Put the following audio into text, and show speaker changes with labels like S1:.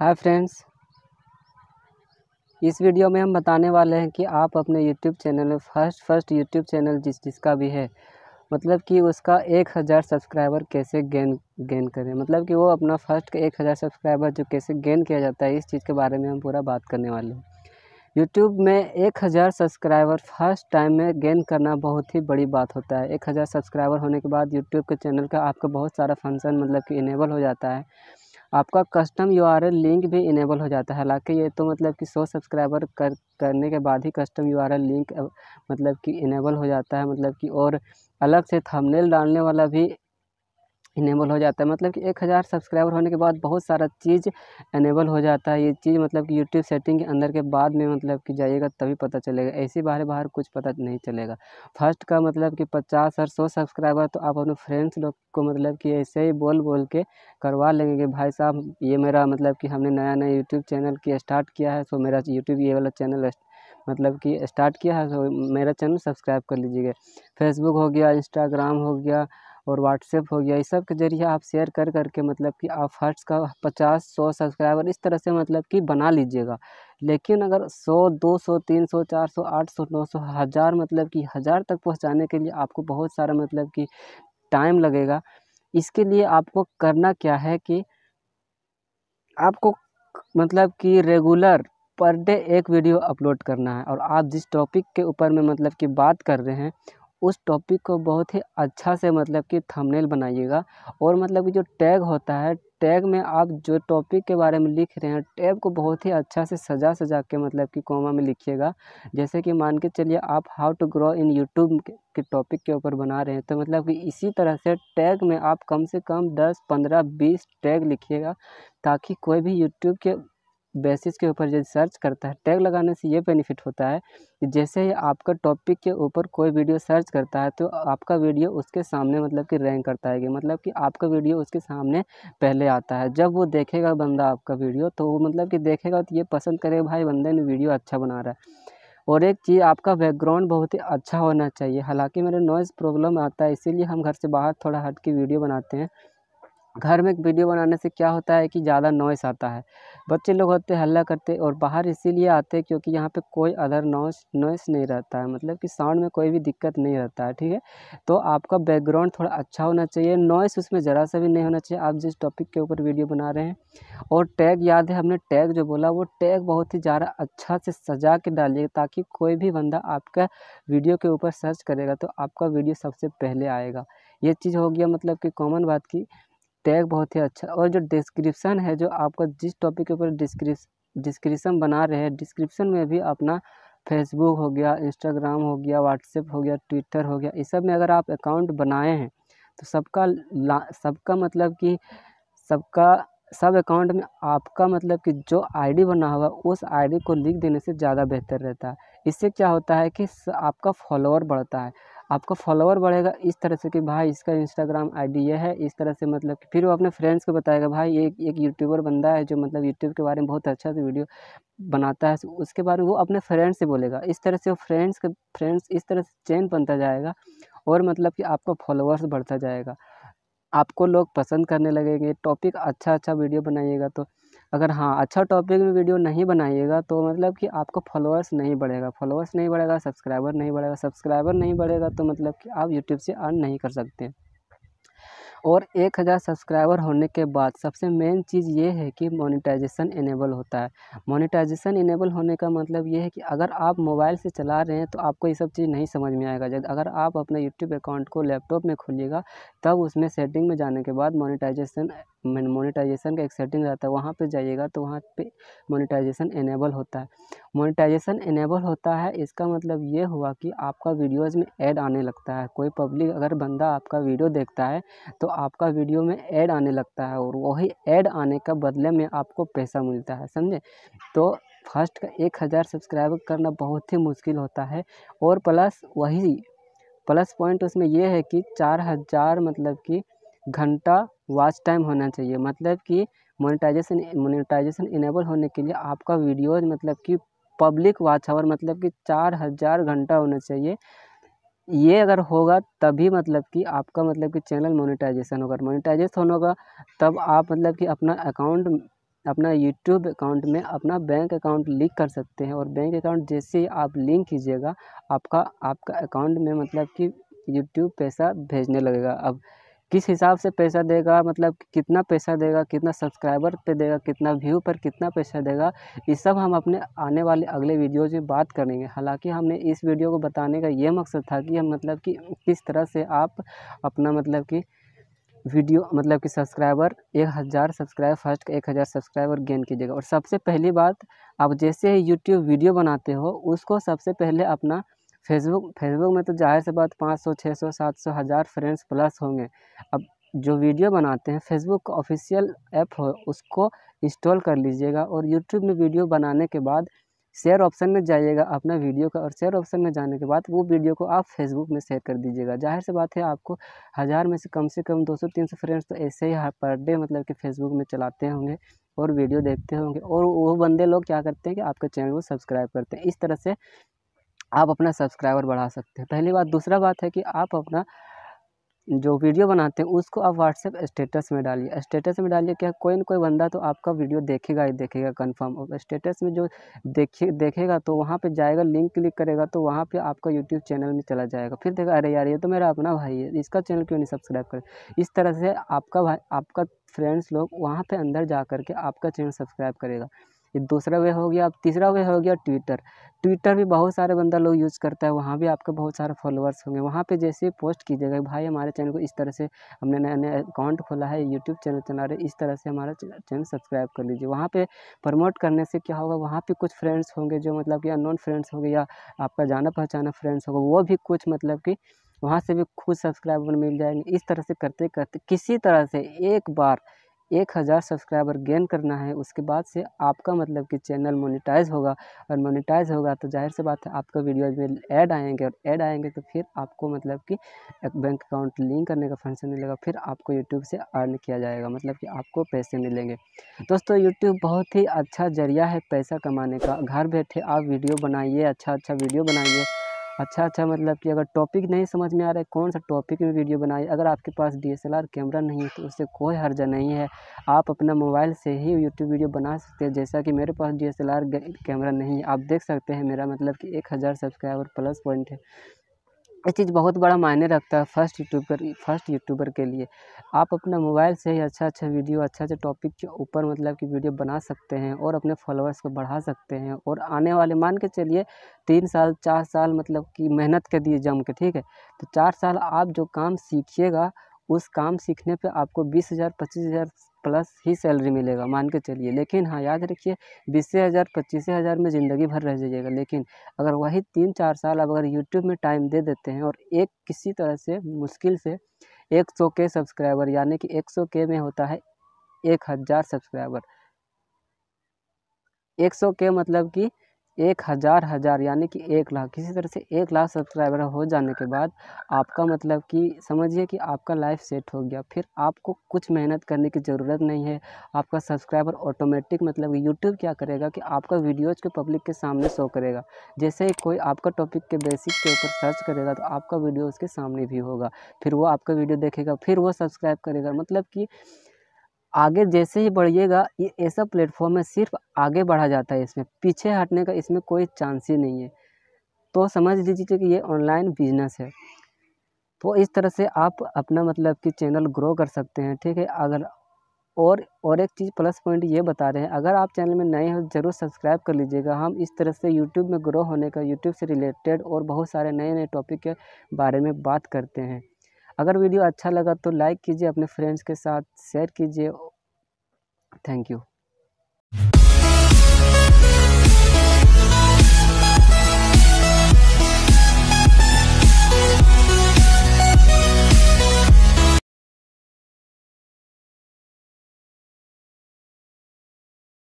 S1: hi friends इस video में हम बताने वाले हैं कि आप अपने यूट्यूब चैनल में फर्स्ट फर्स्ट यूट्यूब चैनल जिस जिसका भी है मतलब कि उसका एक हज़ार सब्सक्राइबर कैसे गेन गेन करें मतलब कि वो अपना फर्स्ट का एक हज़ार सब्सक्राइबर जो कैसे गेन किया जाता है इस चीज़ के बारे में हम पूरा बात करने वाले हैं यूट्यूब में एक हज़ार सब्सक्राइबर फर्स्ट टाइम में गेन करना बहुत ही बड़ी बात होता है एक हज़ार सब्सक्राइबर होने के बाद यूट्यूब के चैनल का आपका बहुत सारा फंक्शन मतलब कि इनेबल हो जाता है आपका custom U R L link भी इनेबल हो जाता है हालाँकि ये तो मतलब कि सौ सब्सक्राइबर कर करने के बाद ही custom U R L link मतलब कि इनेबल हो जाता है मतलब कि और अलग से थंबनेल डालने वाला भी इनेबल हो जाता है मतलब कि एक हज़ार सब्सक्राइबर होने के बाद बहुत सारा चीज़ इनेबल हो जाता है ये चीज़ मतलब कि यूट्यूब सेटिंग के अंदर के बाद में मतलब कि जाइएगा तभी पता चलेगा ऐसे बाहर बाहर कुछ पता नहीं चलेगा फर्स्ट का मतलब कि पचास और सौ सब्सक्राइबर तो आप अपने फ्रेंड्स लोग को मतलब कि ऐसे ही बोल बोल के करवा लेंगे कि भाई साहब ये मेरा मतलब कि हमने नया नया यूट्यूब चैनल की स्टार्ट किया है सो मेरा यूट्यूब ये वाला चैनल मतलब कि स्टार्ट किया है तो मेरा चैनल सब्सक्राइब मतलब तो कर लीजिएगा फेसबुक हो गया इंस्टाग्राम हो गया और व्हाट्सएप हो गया ये सब के ज़रिए आप शेयर कर करके मतलब कि आप हर्ट्स का पचास सौ सब्सक्राइबर इस तरह से मतलब कि बना लीजिएगा लेकिन अगर सौ दो सौ तीन सौ चार सौ आठ सौ नौ सौ हज़ार मतलब कि हज़ार तक पहुंचाने के लिए आपको बहुत सारा मतलब कि टाइम लगेगा इसके लिए आपको करना क्या है कि आपको मतलब कि रेगुलर पर डे एक वीडियो अपलोड करना है और आप जिस टॉपिक के ऊपर में मतलब कि बात कर रहे हैं उस टॉपिक को बहुत ही अच्छा से मतलब कि थंबनेल बनाइएगा और मतलब कि जो टैग होता है टैग में आप जो टॉपिक के बारे में लिख रहे हैं टैग को बहुत ही अच्छा से सजा सजा के मतलब कि कोमा में लिखिएगा जैसे कि मान के चलिए आप how to grow in YouTube के टॉपिक के ऊपर बना रहे हैं तो मतलब कि इसी तरह से टैग में आप कम से कम दस पंद्रह बीस टैग लिखिएगा ताकि कोई भी यूट्यूब के बेसिस के ऊपर यदि सर्च करता है टैग लगाने से ये बेनिफिट होता है कि जैसे ही आपका टॉपिक के ऊपर कोई वीडियो सर्च करता है तो आपका वीडियो उसके सामने मतलब कि रैंक करता है मतलब कि आपका वीडियो उसके सामने पहले आता है जब वो देखेगा बंदा आपका वीडियो तो वो मतलब कि देखेगा तो ये पसंद करेगा भाई बंदे ने वीडियो अच्छा बना रहा है और एक चीज़ आपका बैकग्राउंड बहुत ही अच्छा होना चाहिए हालांकि मेरे नॉइज़ प्रॉब्लम आता है इसीलिए हम घर से बाहर थोड़ा हट के वीडियो बनाते हैं घर में वीडियो बनाने से क्या होता है कि ज़्यादा नॉइस आता है बच्चे लोग होते हल्ला करते और बाहर इसीलिए आते हैं क्योंकि यहाँ पे कोई अदर नॉइस नॉइस नहीं रहता है मतलब कि साउंड में कोई भी दिक्कत नहीं रहता है ठीक है तो आपका बैकग्राउंड थोड़ा अच्छा होना चाहिए नॉइस उसमें ज़रा सा भी नहीं होना चाहिए आप जिस टॉपिक के ऊपर वीडियो बना रहे हैं और टैग याद है हमने टैग जो बोला वो टैग बहुत ही ज़्यादा अच्छा से सजा के डालिए ताकि कोई भी बंदा आपका वीडियो के ऊपर सर्च करेगा तो आपका वीडियो सबसे पहले आएगा ये चीज़ हो गया मतलब कि कॉमन बात की टैग बहुत ही अच्छा और जो डिस्क्रिप्सन है जो आपका जिस टॉपिक के ऊपर डिस्क्रिप डिस्क्रिप्सन बना रहे हैं डिस्क्रिप्शन में भी अपना फेसबुक हो गया इंस्टाग्राम हो गया व्हाट्सएप हो गया ट्विटर हो गया इस सब में अगर आप अकाउंट बनाए हैं तो सबका ला सबका मतलब कि सबका सब अकाउंट में आपका मतलब कि जो आईडी बना हुआ उस आईडी को लिख देने से ज़्यादा बेहतर रहता है इससे क्या होता है कि आपका फॉलोअर बढ़ता है आपका फॉलोअर बढ़ेगा इस तरह से कि भाई इसका इंस्टाग्राम आईडी ये है इस तरह से मतलब फिर वो अपने फ्रेंड्स को बताएगा भाई ये एक यूट्यूबर बंदा है जो मतलब यूट्यूब के बारे में बहुत अच्छा से वीडियो बनाता है उसके बारे में वो अपने फ्रेंड्स से बोलेगा इस तरह से वो फ्रेंड्स के फ्रेंड्स इस तरह से चैन बनता जाएगा और मतलब कि आपका फॉलोअर्स बढ़ता जाएगा आपको लोग पसंद करने लगेंगे टॉपिक अच्छा अच्छा वीडियो बनाइएगा तो अगर हाँ अच्छा टॉपिक में वीडियो नहीं बनाइएगा तो मतलब कि आपको फॉलोअर्स नहीं बढ़ेगा फॉलोअर्स नहीं बढ़ेगा सब्सक्राइबर नहीं बढ़ेगा सब्सक्राइबर नहीं बढ़ेगा तो मतलब कि आप यूट्यूब से अर्न नहीं कर सकते और एक हज़ार सब्सक्राइबर होने के बाद सबसे मेन चीज़ ये है कि मोनेटाइजेशन इनेबल होता है मोनेटाइजेशन इनेबल होने का मतलब ये है कि अगर आप मोबाइल से चला रहे हैं तो आपको ये सब चीज़ नहीं समझ में आएगा जब अगर आप अपने यूट्यूब अकाउंट को लैपटॉप में खोलिएगा तब उसमें सेटिंग में जाने के बाद मोनेटाइजेशन मोनेटाइजेशन का एक सेटिंग रहता है वहाँ पे जाइएगा तो वहाँ पे मोनेटाइजेशन इनेबल होता है मोनेटाइजेशन इनेबल होता है इसका मतलब ये हुआ कि आपका वीडियोस में ऐड आने लगता है कोई पब्लिक अगर बंदा आपका वीडियो देखता है तो आपका वीडियो में ऐड आने लगता है और वही ऐड आने का बदले में आपको पैसा मिलता है समझे तो फर्स्ट का एक हज़ार सब्सक्राइबर करना बहुत ही मुश्किल होता है और प्लस वही प्लस पॉइंट उसमें यह है कि चार हज़ार मतलब कि घंटा वॉच टाइम होना चाहिए मतलब कि मोनेटाइजेशन मोनेटाइजेशन इनेबल होने के लिए आपका वीडियोज़ मतलब कि पब्लिक वॉच आवर मतलब कि चार हज़ार घंटा होना चाहिए ये अगर होगा तभी मतलब कि आपका मतलब कि चैनल मोनेटाइजेशन होगा मोनेटाइजेशन होगा तब आप मतलब कि अपना अकाउंट अपना यूट्यूब अकाउंट में अपना बैंक अकाउंट लिंक कर सकते हैं और बैंक अकाउंट जैसे ही आप लिंक कीजिएगा आपका आपका अकाउंट में मतलब कि यूट्यूब पैसा भेजने लगेगा अब किस हिसाब से पैसा देगा मतलब कितना पैसा देगा कितना सब्सक्राइबर पे देगा कितना व्यू पर कितना पैसा देगा ये सब हम अपने आने वाले अगले वीडियोज़ में बात करेंगे हालांकि हमने इस वीडियो को बताने का ये मकसद था कि हम मतलब कि किस तरह से आप अपना मतलब कि वीडियो मतलब कि सब्सक्राइबर एक हज़ार सब्सक्राइबर फर्स्ट एक हज़ार सब्सक्राइबर गेन कीजिएगा और सबसे पहली बात आप जैसे ही यूट्यूब वीडियो बनाते हो उसको सबसे पहले अपना फेसबुक फेसबुक में तो ज़ाहिर सी बात पाँच सौ छः सौ सात सौ हज़ार फ्रेंड्स प्लस होंगे अब जो वीडियो बनाते हैं फेसबुक का ऐप हो उसको इंस्टॉल कर लीजिएगा और यूट्यूब में वीडियो बनाने के बाद शेयर ऑप्शन में जाइएगा अपना वीडियो का और शेयर ऑप्शन में जाने के बाद वो वीडियो को आप फेसबुक में शेयर कर दीजिएगा जाहिर सी बात है आपको हज़ार में से कम से कम दो सौ तीन सौ फ्रेंड्स तो ऐसे ही हर पर डे मतलब कि फेसबुक में चलाते होंगे और वीडियो देखते होंगे और वो बंदे लोग क्या करते हैं कि आपका चैनल को सब्सक्राइब करते हैं इस तरह से आप अपना सब्सक्राइबर बढ़ा सकते हैं पहली बात दूसरा बात है कि आप अपना जो वीडियो बनाते हैं उसको आप व्हाट्सएप स्टेटस में डालिए स्टेटस में डालिए क्या कोई ना कोई बंदा तो आपका वीडियो देखेगा ही देखेगा कंफर्म और स्टेटस में जो देखे देखेगा तो वहाँ पे जाएगा लिंक क्लिक करेगा तो वहाँ पे आपका यूट्यूब चैनल में चला जाएगा फिर देखा अरे यार ये तो मेरा अपना भाई है इसका चैनल क्यों नहीं सब्सक्राइब करें इस तरह से आपका भाई आपका फ्रेंड्स लोग वहाँ पर अंदर जा कर के आपका चैनल सब्सक्राइब करेगा ये दूसरा वे हो गया अब तीसरा वे हो गया ट्विटर ट्विटर भी बहुत सारे बंदा लोग यूज़ करता है वहाँ भी आपके बहुत सारे फॉलोअर्स होंगे वहाँ पे जैसे पोस्ट कीजिएगा भाई हमारे चैनल को इस तरह से हमने नया नया अकाउंट खोला है यूट्यूब चैनल चला रहे इस तरह से हमारा चैनल सब्सक्राइब कर लीजिए वहाँ पर प्रमोट करने से क्या होगा वहाँ पर कुछ फ्रेंड्स होंगे जो मतलब कि अननोन फ्रेंड्स होंगे या आपका जाना पहचाना फ्रेंड्स होगा वो भी कुछ मतलब कि वहाँ से भी खुद सब्सक्राइबर मिल जाएंगे इस तरह से करते करते किसी तरह से एक बार एक हज़ार सब्सक्राइबर गेन करना है उसके बाद से आपका मतलब कि चैनल मोनेटाइज होगा और मोनेटाइज होगा तो जाहिर सी बात है आपका वीडियोज में ऐड आएंगे और ऐड आएंगे तो फिर आपको मतलब कि बैंक अकाउंट लिंक करने का फंक्शन मिलेगा फिर आपको यूट्यूब से अर्न किया जाएगा मतलब कि आपको पैसे मिलेंगे दोस्तों यूट्यूब बहुत ही अच्छा ज़रिया है पैसा कमाने का घर बैठे आप वीडियो बनाइए अच्छा अच्छा वीडियो बनाइए अच्छा अच्छा मतलब कि अगर टॉपिक नहीं समझ में आ रहा है कौन सा टॉपिक में वीडियो बनाए अगर आपके पास D S L R camera नहीं है तो उससे कोई हर्जा नहीं है आप अपना मोबाइल से ही यूट्यूब वीडियो बना सकते हैं जैसा कि मेरे पास D S L R camera नहीं है आप देख सकते हैं मेरा मतलब कि एक हज़ार सब्सक्राइबर प्लस पॉइंट है ये चीज़ बहुत बड़ा मायने रखता है फर्स्ट यूट्यूबर फर्स्ट यूट्यूबर के लिए आप अपना मोबाइल से ही अच्छा अच्छा वीडियो अच्छे अच्छे टॉपिक के ऊपर मतलब कि वीडियो बना सकते हैं और अपने फॉलोअर्स को बढ़ा सकते हैं और आने वाले मान के चलिए तीन साल चार साल मतलब कि मेहनत कर दिए जम के ठीक है तो चार साल आप जो काम सीखिएगा उस काम सीखने पर आपको बीस हज़ार पच्चीस हज़ार प्लस ही सैलरी मिलेगा मान के चलिए लेकिन हाँ याद रखिए बीस हज़ार पच्चीस हज़ार में ज़िंदगी भर रह जाइएगा लेकिन अगर वही तीन चार साल अगर यूट्यूब में टाइम दे देते हैं और एक किसी तरह से मुश्किल से एक सौ के सब्सक्राइबर यानी कि एक सौ के में होता है एक हज़ार सब्सक्राइबर एक सौ के मतलब कि एक हज़ार हज़ार यानी कि एक लाख किसी तरह से एक लाख सब्सक्राइबर हो जाने के बाद आपका मतलब कि समझिए कि आपका लाइफ सेट हो गया फिर आपको कुछ मेहनत करने की ज़रूरत नहीं है आपका सब्सक्राइबर ऑटोमेटिक मतलब यूट्यूब क्या करेगा कि आपका वीडियोज़ को पब्लिक के सामने शो करेगा जैसे ही कोई आपका टॉपिक के बेसिक के ऊपर सर्च करेगा तो आपका वीडियो उसके सामने भी होगा फिर वो आपका वीडियो देखेगा फिर वो सब्सक्राइब करेगा मतलब कि आगे जैसे ही बढ़िएगा ये ऐसा प्लेटफॉर्म है सिर्फ आगे बढ़ा जाता है इसमें पीछे हटने का इसमें कोई चांस ही नहीं है तो समझ लीजिए कि ये ऑनलाइन बिजनेस है तो इस तरह से आप अपना मतलब कि चैनल ग्रो कर सकते हैं ठीक है अगर और और एक चीज़ प्लस पॉइंट ये बता रहे हैं अगर आप चैनल में नए हो ज़रूर सब्सक्राइब कर लीजिएगा हम इस तरह से यूट्यूब में ग्रो होने का यूट्यूब से रिलेटेड और बहुत सारे नए नए टॉपिक के बारे में बात करते हैं अगर वीडियो अच्छा लगा तो लाइक कीजिए अपने फ्रेंड्स के साथ शेयर कीजिए थैंक यू